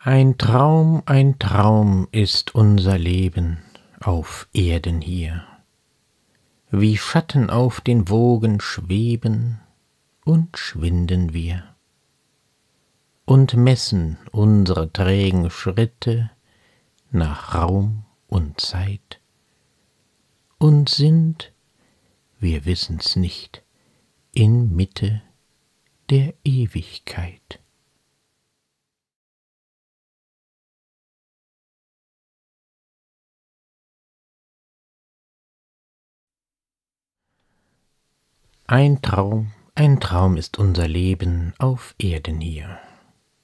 Ein Traum, ein Traum ist unser Leben auf Erden hier, wie Schatten auf den Wogen schweben und schwinden wir und messen unsere trägen Schritte nach Raum und Zeit und sind, wir wissen's nicht, in Mitte der Ewigkeit. Ein Traum, ein Traum ist unser Leben auf Erden hier.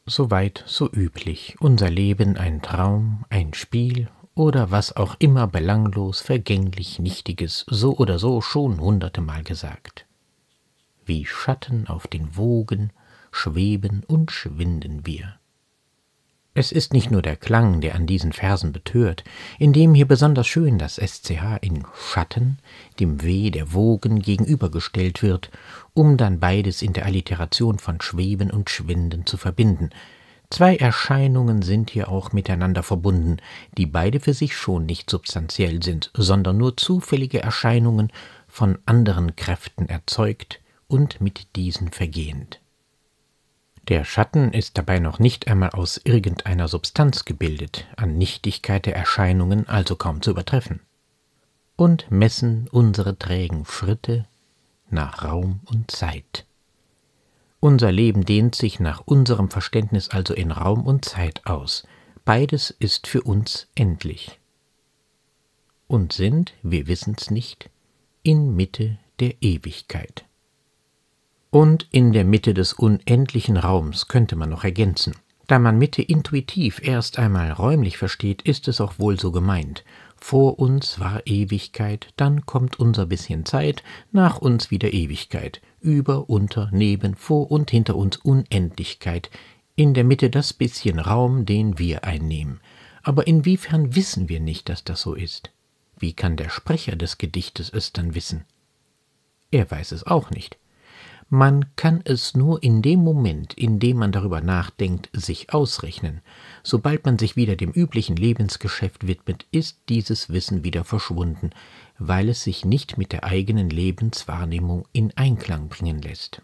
Soweit so üblich, unser Leben ein Traum, ein Spiel oder was auch immer belanglos, vergänglich, nichtiges, so oder so schon hunderte Mal gesagt. Wie Schatten auf den Wogen schweben und schwinden wir. Es ist nicht nur der Klang, der an diesen Versen betört, indem hier besonders schön das SCH in Schatten, dem Weh der Wogen gegenübergestellt wird, um dann beides in der Alliteration von Schweben und Schwinden zu verbinden. Zwei Erscheinungen sind hier auch miteinander verbunden, die beide für sich schon nicht substanziell sind, sondern nur zufällige Erscheinungen von anderen Kräften erzeugt und mit diesen vergehend. Der Schatten ist dabei noch nicht einmal aus irgendeiner Substanz gebildet, an Nichtigkeit der Erscheinungen also kaum zu übertreffen. Und messen unsere trägen Schritte nach Raum und Zeit. Unser Leben dehnt sich nach unserem Verständnis also in Raum und Zeit aus. Beides ist für uns endlich. Und sind, wir wissen's nicht, in Mitte der Ewigkeit. Und in der Mitte des unendlichen Raums könnte man noch ergänzen. Da man Mitte intuitiv erst einmal räumlich versteht, ist es auch wohl so gemeint. Vor uns war Ewigkeit, dann kommt unser bisschen Zeit, nach uns wieder Ewigkeit, über, unter, neben, vor und hinter uns Unendlichkeit, in der Mitte das bisschen Raum, den wir einnehmen. Aber inwiefern wissen wir nicht, dass das so ist? Wie kann der Sprecher des Gedichtes es dann wissen? Er weiß es auch nicht. Man kann es nur in dem Moment, in dem man darüber nachdenkt, sich ausrechnen. Sobald man sich wieder dem üblichen Lebensgeschäft widmet, ist dieses Wissen wieder verschwunden, weil es sich nicht mit der eigenen Lebenswahrnehmung in Einklang bringen lässt.